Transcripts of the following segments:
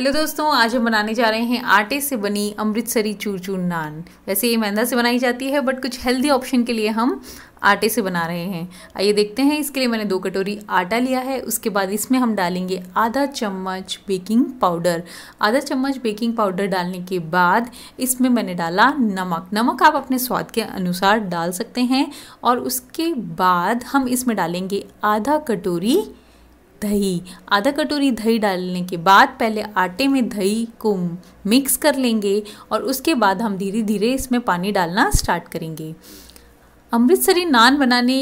hello दोस्तों आज हम बनाने जा रहे हैं आटे से बनी अमृतसरी चूरचूर नान वैसे ये मैदा से बनाई जाती है बट कुछ हेल्दी ऑप्शन के लिए हम आटे से बना रहे हैं आइए देखते हैं इसके लिए मैंने दो कटोरी आटा लिया है उसके बाद इसमें हम डालेंगे आधा चम्मच बेकिंग पाउडर आधा चम्मच बेकिंग पाउडर डालने के बाद इसमें मैंने डाला नमक नमक आप अपने स्वाद के अनुसार डाल सकते हैं और उसके बाद हम इसमें डालेंगे आधा कटोरी दही आधा कटोरी दही डालने के बाद पहले आटे में दही को मिक्स कर लेंगे और उसके बाद हम धीरे धीरे इसमें पानी डालना स्टार्ट करेंगे अमृतसरी नान बनाने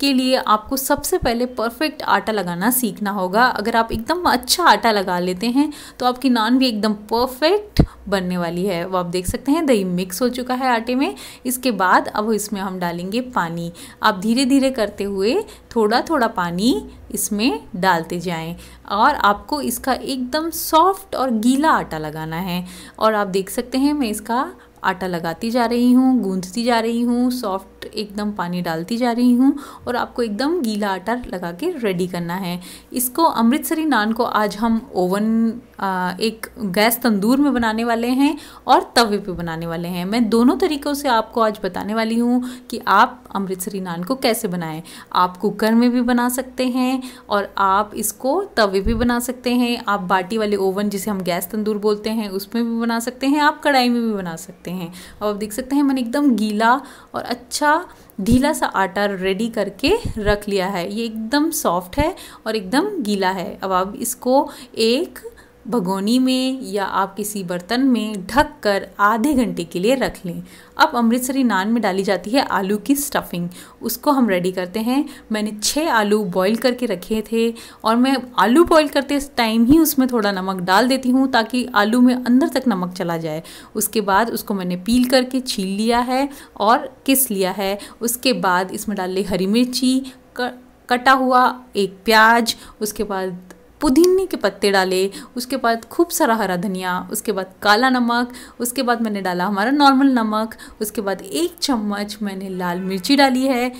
के लिए आपको सबसे पहले परफेक्ट आटा लगाना सीखना होगा अगर आप एकदम अच्छा आटा लगा लेते हैं तो आपकी नान भी एकदम परफेक्ट बनने वाली है वो आप देख सकते हैं दही मिक्स हो चुका है आटे में इसके बाद अब इसमें हम डालेंगे पानी आप धीरे धीरे करते हुए थोड़ा थोड़ा पानी इसमें डालते जाएं और आपको इसका एकदम सॉफ्ट और गीला आटा लगाना है और आप देख सकते हैं मैं इसका आटा लगाती जा रही हूँ गूंजती जा रही हूँ सॉफ्ट एकदम पानी डालती जा रही हूँ और आपको एकदम गीला आटा लगा के रेडी करना है इसको अमृतसरी नान को आज हम ओवन आ, एक गैस तंदूर में बनाने वाले हैं और तवे पे बनाने वाले हैं मैं दोनों तरीक़ों से आपको आज बताने वाली हूँ कि आप अमृतसरी नान को कैसे बनाएं आप कुकर में भी बना सकते हैं और आप इसको तवे भी बना सकते हैं आप बाटी वाले ओवन जिसे हम गैस तंदूर बोलते हैं उसमें भी बना सकते हैं आप कढ़ाई में भी बना सकते हैं और आप देख सकते हैं मैंने एकदम गीला और अच्छा सा ढीला सा आटा रेडी करके रख लिया है ये एकदम सॉफ्ट है और एकदम गीला है अब आप इसको एक भगोनी में या आप किसी बर्तन में ढक कर आधे घंटे के लिए रख लें अब अमृतसरी नान में डाली जाती है आलू की स्टफिंग उसको हम रेडी करते हैं मैंने छः आलू बॉईल करके रखे थे और मैं आलू बॉईल करते टाइम ही उसमें थोड़ा नमक डाल देती हूँ ताकि आलू में अंदर तक नमक चला जाए उसके बाद उसको मैंने पील करके छील लिया है और किस लिया है उसके बाद इसमें डाल ली हरी मिर्ची कटा हुआ एक प्याज उसके बाद पुदीने के पत्ते डाले उसके बाद खूब सारा हरा धनिया उसके बाद काला नमक उसके बाद मैंने डाला हमारा नॉर्मल नमक उसके बाद एक चम्मच मैंने लाल मिर्ची डाली है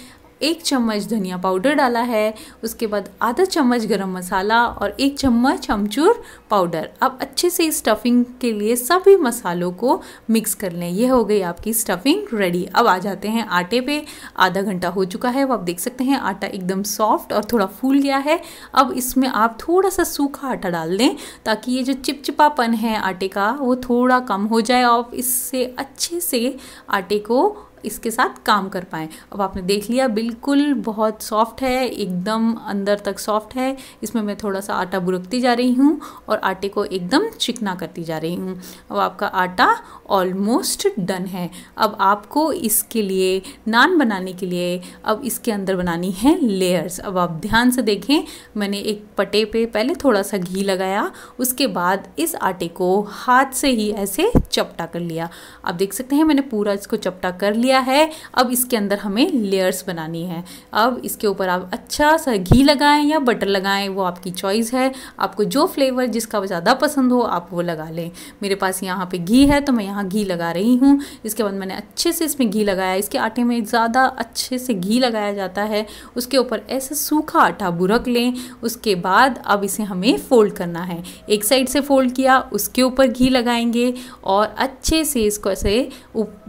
एक चम्मच धनिया पाउडर डाला है उसके बाद आधा चम्मच गरम मसाला और एक चम्मच अमचूर पाउडर अब अच्छे से इस स्टफिंग के लिए सभी मसालों को मिक्स कर लें यह हो गई आपकी स्टफिंग रेडी अब आ जाते हैं आटे पे आधा घंटा हो चुका है वो आप देख सकते हैं आटा एकदम सॉफ्ट और थोड़ा फूल गया है अब इसमें आप थोड़ा सा सूखा आटा डाल दें ताकि ये जो चिपचिपापन है आटे का वो थोड़ा कम हो जाए और इससे अच्छे से आटे को इसके साथ काम कर पाएँ अब आपने देख लिया बिल्कुल बहुत सॉफ्ट है एकदम अंदर तक सॉफ्ट है इसमें मैं थोड़ा सा आटा बुरकती जा रही हूँ और आटे को एकदम चिकना करती जा रही हूँ अब आपका आटा ऑलमोस्ट डन है अब आपको इसके लिए नान बनाने के लिए अब इसके अंदर बनानी है लेयर्स अब आप ध्यान से देखें मैंने एक पटे पे पहले थोड़ा सा घी लगाया उसके बाद इस आटे को हाथ से ही ऐसे चपटा कर लिया आप देख सकते हैं मैंने पूरा इसको चपटा कर लिया लिया है अब इसके अंदर हमें लेयर्स बनानी है अब इसके ऊपर आप अच्छा सा घी लगाएं या बटर लगाएं वो आपकी चॉइस है आपको जो फ्लेवर जिसका ज़्यादा पसंद हो आप वो लगा लें मेरे पास यहाँ पे घी है तो मैं यहाँ घी लगा रही हूँ इसके बाद मैंने अच्छे से इसमें घी लगाया इसके आटे में ज़्यादा अच्छे से घी लगाया जाता है उसके ऊपर ऐसे सूखा आटा बुरक लें उसके बाद अब इसे हमें फ़ोल्ड करना है एक साइड से फ़ोल्ड किया उसके ऊपर घी लगाएंगे और अच्छे से इसको ऐसे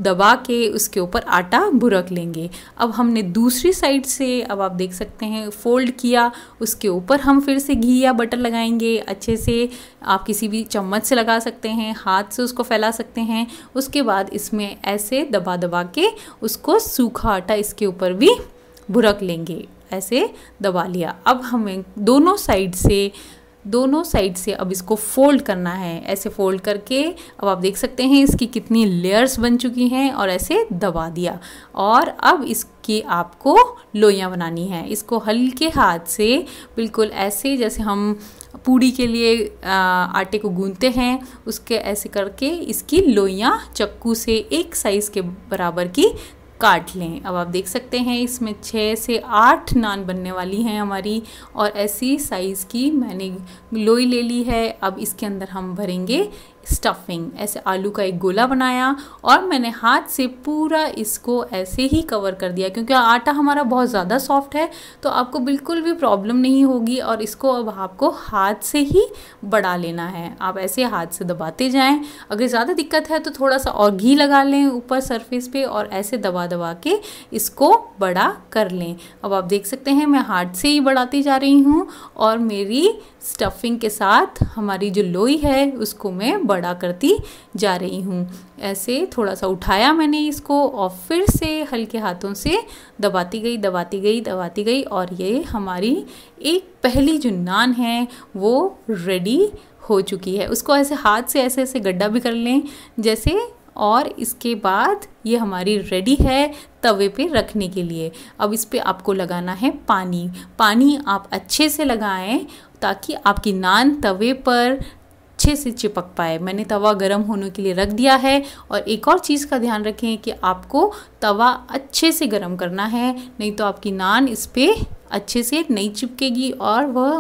दबा के उसके ऊपर आटा भुरक लेंगे अब हमने दूसरी साइड से अब आप देख सकते हैं फोल्ड किया उसके ऊपर हम फिर से घी या बटर लगाएंगे अच्छे से आप किसी भी चम्मच से लगा सकते हैं हाथ से उसको फैला सकते हैं उसके बाद इसमें ऐसे दबा दबा के उसको सूखा आटा इसके ऊपर भी भुरक लेंगे ऐसे दबा लिया अब हमें दोनों साइड से दोनों साइड से अब इसको फोल्ड करना है ऐसे फोल्ड करके अब आप देख सकते हैं इसकी कितनी लेयर्स बन चुकी हैं और ऐसे दबा दिया और अब इसकी आपको लोइयाँ बनानी है इसको हल्के हाथ से बिल्कुल ऐसे जैसे हम पूड़ी के लिए आ, आटे को गूंदते हैं उसके ऐसे करके इसकी लोइयाँ चक्कू से एक साइज़ के बराबर की काट लें अब आप देख सकते हैं इसमें छः से आठ नान बनने वाली हैं हमारी और ऐसी साइज़ की मैंने लोई ले ली है अब इसके अंदर हम भरेंगे स्टफिंग ऐसे आलू का एक गोला बनाया और मैंने हाथ से पूरा इसको ऐसे ही कवर कर दिया क्योंकि आटा हमारा बहुत ज़्यादा सॉफ्ट है तो आपको बिल्कुल भी प्रॉब्लम नहीं होगी और इसको अब आपको हाथ से ही बढ़ा लेना है आप ऐसे हाथ से दबाते जाएं अगर ज़्यादा दिक्कत है तो थोड़ा सा और घी लगा लें ऊपर सरफेस पर और ऐसे दबा दबा के इसको बड़ा कर लें अब आप देख सकते हैं मैं हाथ से ही बढ़ाती जा रही हूँ और मेरी स्टफिंग के साथ हमारी जो लोई है उसको मैं बड़ा करती जा रही हूँ ऐसे थोड़ा सा उठाया मैंने इसको और फिर से हल्के हाथों से दबाती गई दबाती गई दबाती गई और ये हमारी एक पहली जो नान है वो रेडी हो चुकी है उसको ऐसे हाथ से ऐसे ऐसे गड्ढा भी कर लें जैसे और इसके बाद ये हमारी रेडी है तवे पे रखने के लिए अब इस पर आपको लगाना है पानी पानी आप अच्छे से लगाएं ताकि आपकी नान तवे पर अच्छे से चिपक पाए मैंने तवा गर्म होने के लिए रख दिया है और एक और चीज़ का ध्यान रखें कि आपको तवा अच्छे से गर्म करना है नहीं तो आपकी नान इस पर अच्छे से नहीं चिपकेगी और वह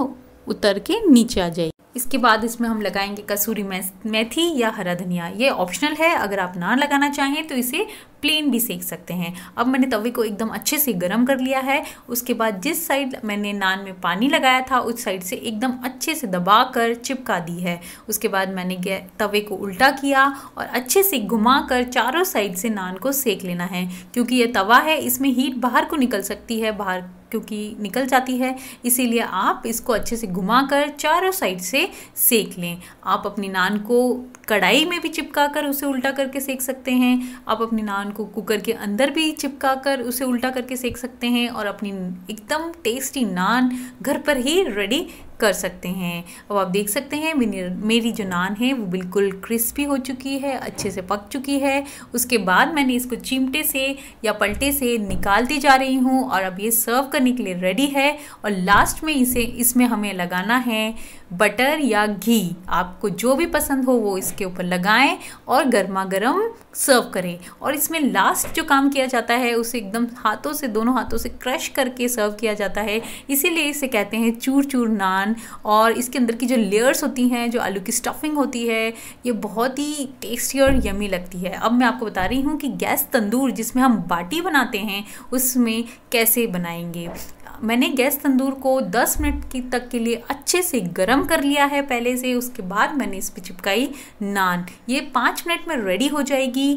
उतर के नीचे आ जाएगी इसके बाद इसमें हम लगाएंगे कसूरी मेथी या हरा धनिया ये ऑप्शनल है अगर आप ना लगाना चाहें तो इसे प्लेन भी सेक सकते हैं अब मैंने तवे को एकदम अच्छे से गर्म कर लिया है उसके बाद जिस साइड मैंने नान में पानी लगाया था उस साइड से एकदम अच्छे से दबा कर चिपका दी है उसके बाद मैंने तवे को उल्टा किया और अच्छे से घुमा कर चारों साइड से नान को सेक लेना है क्योंकि यह तवा है इसमें हीट बाहर को निकल सकती है बाहर क्योंकि निकल जाती है इसीलिए आप इसको अच्छे से घुमा कर चारों साइड से सेक लें आप अपनी नान को कढ़ाई में भी चिपका कर उसे उल्टा करके सेक सकते हैं आप अपनी नान सामान को कुकर के अंदर भी चिपका कर उसे उल्टा करके सेक सकते हैं और अपनी एकदम टेस्टी नान घर पर ही रेडी कर सकते हैं अब आप देख सकते हैं मेरी जो नान है वो बिल्कुल क्रिस्पी हो चुकी है अच्छे से पक चुकी है उसके बाद मैंने इसको चिमटे से या पलटे से निकालती जा रही हूँ और अब ये सर्व करने के लिए रेडी है और लास्ट में इसे इसमें हमें लगाना है बटर या घी आपको जो भी पसंद हो वो इसके ऊपर लगाएं और गर्मा गर्म सर्व करें और इसमें लास्ट जो काम किया जाता है उसे एकदम हाथों से दोनों हाथों से क्रश करके सर्व किया जाता है इसीलिए इसे कहते हैं चूर चूर नान नान और इसके अंदर की जो लेयर्स होती हैं जो आलू की स्टफिंग होती है ये बहुत ही टेस्टी और यमी लगती है अब मैं आपको बता रही हूँ कि गैस तंदूर जिसमें हम बाटी बनाते हैं उसमें कैसे बनाएंगे मैंने गैस तंदूर को 10 मिनट की तक के लिए अच्छे से गर्म कर लिया है पहले से उसके बाद मैंने इस पर चिपकाई नान ये पाँच मिनट में रेडी हो जाएगी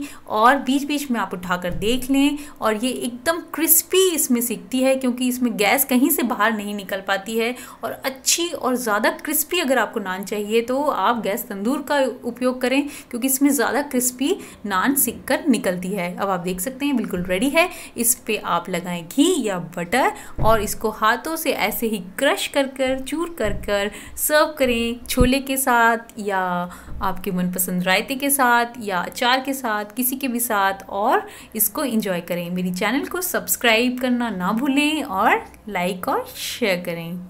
और बीच बीच में आप उठाकर देख लें और ये एकदम क्रिस्पी इसमें सीखती है क्योंकि इसमें गैस कहीं से बाहर नहीं निकल पाती है और अच्छी और ज़्यादा क्रिस्पी अगर आपको नान चाहिए तो आप गैस तंदूर का उपयोग करें क्योंकि इसमें ज़्यादा क्रिस्पी नान सीख कर निकलती है अब आप देख सकते हैं बिल्कुल रेडी है इस पर आप लगाएं घी या बटर और इसको हाथों से ऐसे ही क्रश कर कर चूर कर कर सर्व करें छोले के साथ या आपके मनपसंद रायते के साथ या अचार के साथ किसी के भी साथ और इसको इंजॉय करें मेरी चैनल को सब्सक्राइब करना ना भूलें और लाइक और शेयर करें